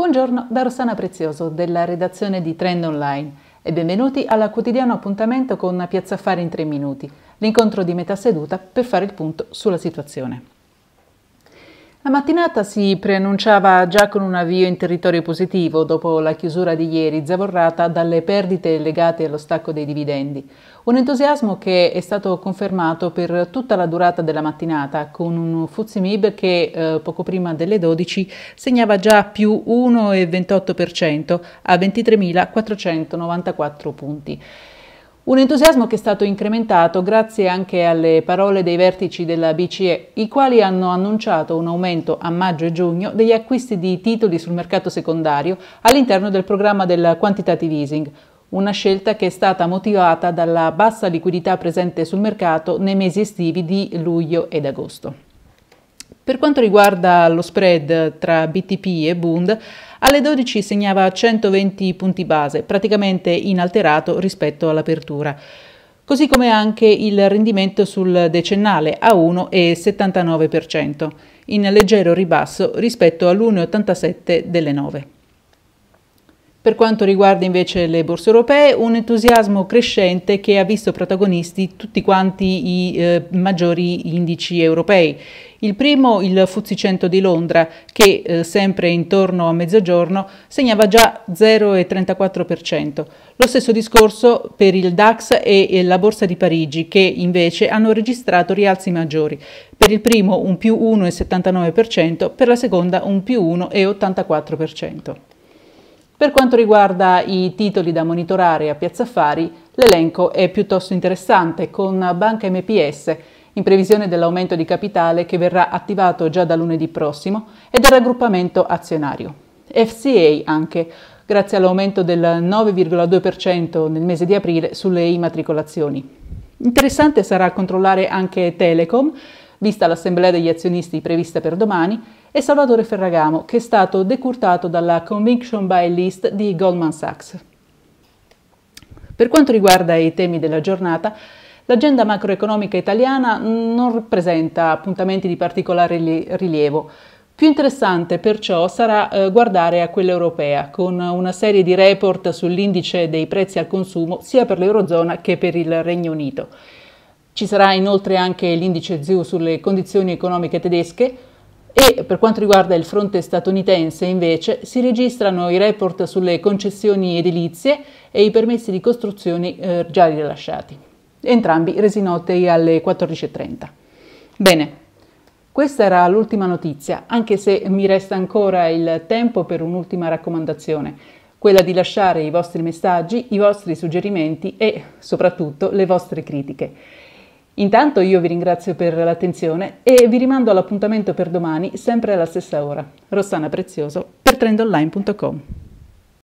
Buongiorno da Rossana Prezioso della redazione di Trend Online e benvenuti al quotidiano appuntamento con Piazza Affari in 3 minuti, l'incontro di metà seduta per fare il punto sulla situazione. La mattinata si preannunciava già con un avvio in territorio positivo dopo la chiusura di ieri zavorrata dalle perdite legate allo stacco dei dividendi. Un entusiasmo che è stato confermato per tutta la durata della mattinata con un Fuzimib che eh, poco prima delle 12 segnava già più 1,28% a 23.494 punti. Un entusiasmo che è stato incrementato grazie anche alle parole dei vertici della BCE, i quali hanno annunciato un aumento a maggio e giugno degli acquisti di titoli sul mercato secondario all'interno del programma del quantitative easing, una scelta che è stata motivata dalla bassa liquidità presente sul mercato nei mesi estivi di luglio ed agosto. Per quanto riguarda lo spread tra BTP e Bund, alle 12 segnava 120 punti base, praticamente inalterato rispetto all'apertura così come anche il rendimento sul decennale a 1,79%, in leggero ribasso rispetto all'1,87 delle 9. Per quanto riguarda invece le borse europee, un entusiasmo crescente che ha visto protagonisti tutti quanti i eh, maggiori indici europei. Il primo, il FTSE 100 di Londra, che eh, sempre intorno a mezzogiorno segnava già 0,34%. Lo stesso discorso per il DAX e, e la Borsa di Parigi, che invece hanno registrato rialzi maggiori. Per il primo un più 1,79%, per la seconda un più 1,84%. Per quanto riguarda i titoli da monitorare a Piazza Affari, l'elenco è piuttosto interessante con Banca MPS in previsione dell'aumento di capitale che verrà attivato già da lunedì prossimo e del raggruppamento azionario. FCA anche, grazie all'aumento del 9,2% nel mese di aprile sulle immatricolazioni. Interessante sarà controllare anche Telecom, vista l'assemblea degli azionisti prevista per domani, e Salvatore Ferragamo, che è stato decurtato dalla Conviction Buy List di Goldman Sachs. Per quanto riguarda i temi della giornata, l'agenda macroeconomica italiana non presenta appuntamenti di particolare rilievo. Più interessante perciò sarà eh, guardare a quella europea, con una serie di report sull'indice dei prezzi al consumo sia per l'Eurozona che per il Regno Unito. Ci sarà inoltre anche l'indice ZIU sulle condizioni economiche tedesche e per quanto riguarda il fronte statunitense invece si registrano i report sulle concessioni edilizie e i permessi di costruzione eh, già rilasciati, entrambi resi noti alle 14.30. Bene, questa era l'ultima notizia, anche se mi resta ancora il tempo per un'ultima raccomandazione, quella di lasciare i vostri messaggi, i vostri suggerimenti e soprattutto le vostre critiche. Intanto io vi ringrazio per l'attenzione e vi rimando all'appuntamento per domani, sempre alla stessa ora. Rossana Prezioso per trendonline.com.